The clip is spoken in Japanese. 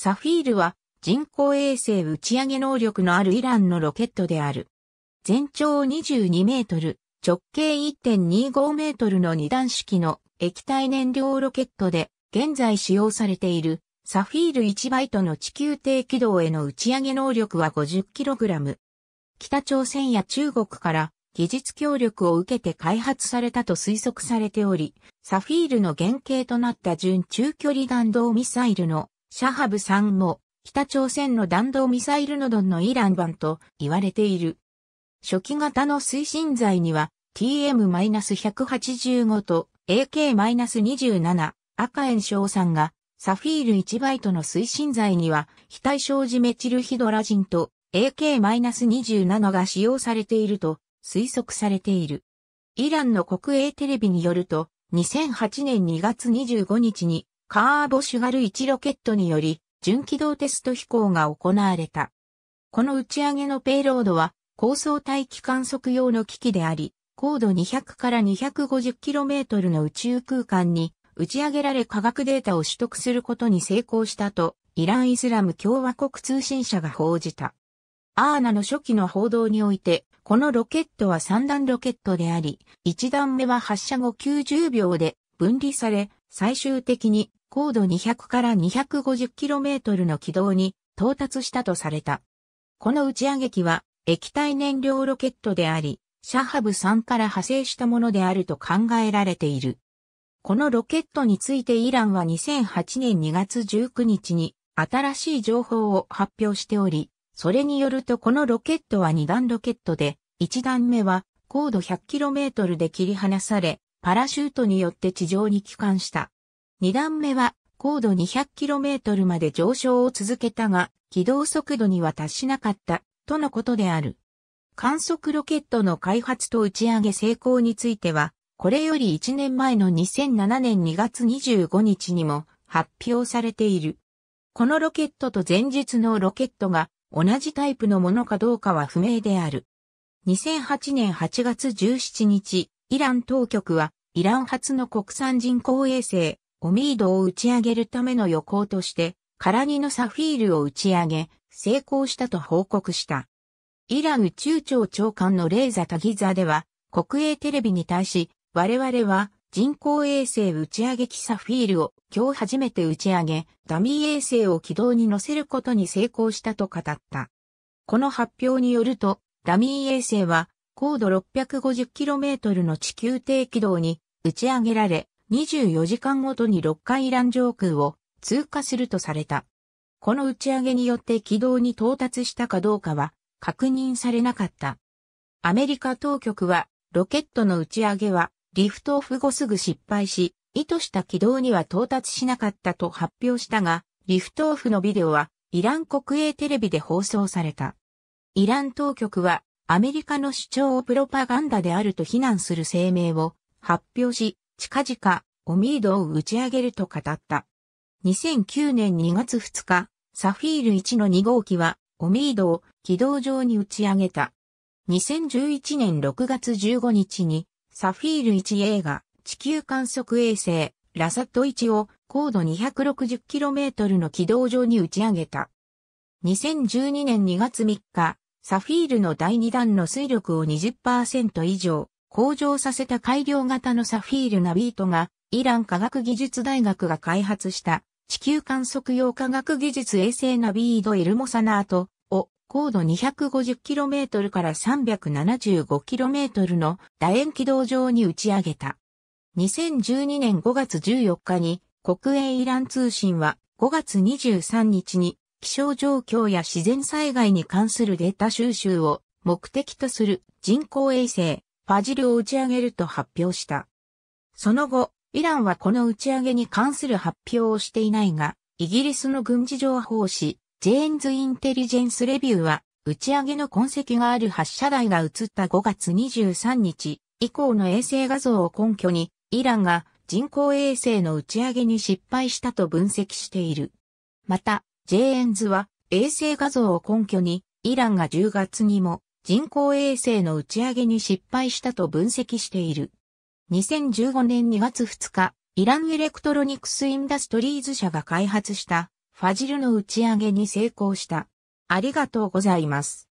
サフィールは人工衛星打ち上げ能力のあるイランのロケットである。全長22メートル、直径1.25メートルの二段式の液体燃料ロケットで、現在使用されているサフィール1バイトの地球低軌道への打ち上げ能力は5 0ラム。北朝鮮や中国から技術協力を受けて開発されたと推測されており、サフィールの原型となった準中距離弾道ミサイルのシャハブさんも北朝鮮の弾道ミサイルのドンのイラン版と言われている。初期型の推進剤には TM-185 と AK-27 赤炎症酸がサフィール1バイトの推進剤には非対称ジメチルヒドラジンと AK-27 が使用されていると推測されている。イランの国営テレビによると2008年2月25日にカーボシュガル1ロケットにより、準軌道テスト飛行が行われた。この打ち上げのペイロードは、高層大気観測用の機器であり、高度200から 250km の宇宙空間に打ち上げられ科学データを取得することに成功したと、イラン・イスラム共和国通信社が報じた。アーナの初期の報道において、このロケットは三段ロケットであり、一段目は発射後90秒で分離され、最終的に高度200から 250km の軌道に到達したとされた。この打ち上げ機は液体燃料ロケットであり、シャハブ3から派生したものであると考えられている。このロケットについてイランは2008年2月19日に新しい情報を発表しており、それによるとこのロケットは2段ロケットで、1段目は高度 100km で切り離され、パラシュートによって地上に帰還した。2段目は高度 200km まで上昇を続けたが、軌道速度には達しなかった、とのことである。観測ロケットの開発と打ち上げ成功については、これより1年前の2007年2月25日にも発表されている。このロケットと前日のロケットが同じタイプのものかどうかは不明である。2008年8月17日、イラン当局はイラン初の国産人工衛星オミードを打ち上げるための予行として、空にのサフィールを打ち上げ、成功したと報告した。イラン宇宙庁長官のレーザ・タギザでは、国営テレビに対し、我々は人工衛星打ち上げ機サフィールを今日初めて打ち上げ、ダミー衛星を軌道に乗せることに成功したと語った。この発表によると、ダミー衛星は高度 650km の地球低軌道に打ち上げられ、24時間ごとに6回イラン上空を通過するとされた。この打ち上げによって軌道に到達したかどうかは確認されなかった。アメリカ当局はロケットの打ち上げはリフトオフ後すぐ失敗し、意図した軌道には到達しなかったと発表したが、リフトオフのビデオはイラン国営テレビで放送された。イラン当局はアメリカの主張をプロパガンダであると非難する声明を発表し、近々、オミードを打ち上げると語った。2009年2月2日、サフィール1の2号機は、オミードを軌道上に打ち上げた。2011年6月15日に、サフィール 1A が地球観測衛星ラサット1を高度 260km の軌道上に打ち上げた。2012年2月3日、サフィールの第2弾の水力を20%以上向上させた改良型のサフィールナビートが、イラン科学技術大学が開発した地球観測用科学技術衛星ナビード・エルモサナートを高度 250km から 375km の楕円軌道上に打ち上げた。2012年5月14日に国営イラン通信は5月23日に気象状況や自然災害に関するデータ収集を目的とする人工衛星ファジルを打ち上げると発表した。その後、イランはこの打ち上げに関する発表をしていないが、イギリスの軍事情報誌、ジェーンズ・インテリジェンス・レビューは、打ち上げの痕跡がある発射台が映った5月23日以降の衛星画像を根拠に、イランが人工衛星の打ち上げに失敗したと分析している。また、ジェーンズは衛星画像を根拠に、イランが10月にも人工衛星の打ち上げに失敗したと分析している。2015年2月2日、イランエレクトロニクスインダストリーズ社が開発したファジルの打ち上げに成功した。ありがとうございます。